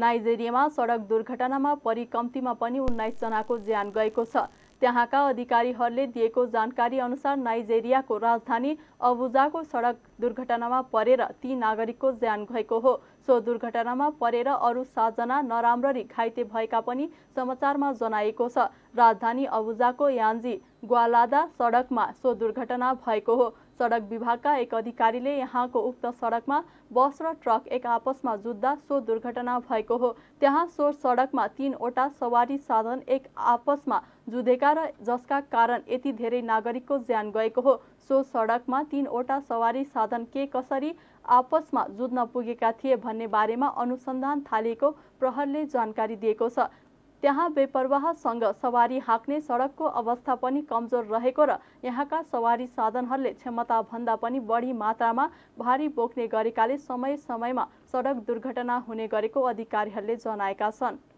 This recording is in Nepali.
नाइजेरियामा सडक दुर्घटनामा परी कम्तीमा पनि उन्नाइसजनाको ज्यान गएको छ त्यहाँका अधिकारीहरूले दिएको जानकारी अनुसार नाइजेरियाको राजधानी अबुजाको सडक दुर्घटनामा परेर ती नागरिकको ज्यान गएको हो सो दुर्घटनामा परेर अरू सातजना नराम्ररी घाइते भएका पनि समाचारमा जनाएको छ राजधानी अबुजाको यान्जी ग्वालादा सडकमा सो दुर्घटना भएको हो सडक विभागका एक अधिकारीले यहाँको उक्त सडकमा बस र ट्रक एक आपसमा जुत्दा सो दुर्घटना भएको हो त्यहाँ सो सडकमा तिनवटा सवारी साधन एक आपसमा जुधेका र जसका कारण यति धेरै नागरिकको ज्यान गएको हो सो सडकमा तिनवटा सवारी साधन के कसरी आपसमा जुझ्न पुगेका थिए भन्ने बारेमा अनुसन्धान थालिएको प्रहरले जानकारी दिएको छ त्यहाँ बेपरवाहसँग सवारी हाक्ने सडकको अवस्था पनि कमजोर रहेको र यहाँका सवारी साधनहरूले क्षमताभन्दा पनि बढी मात्रामा भारी बोक्ने गरेकाले समय समयमा सडक दुर्घटना हुने गरेको अधिकारीहरूले जनाएका छन्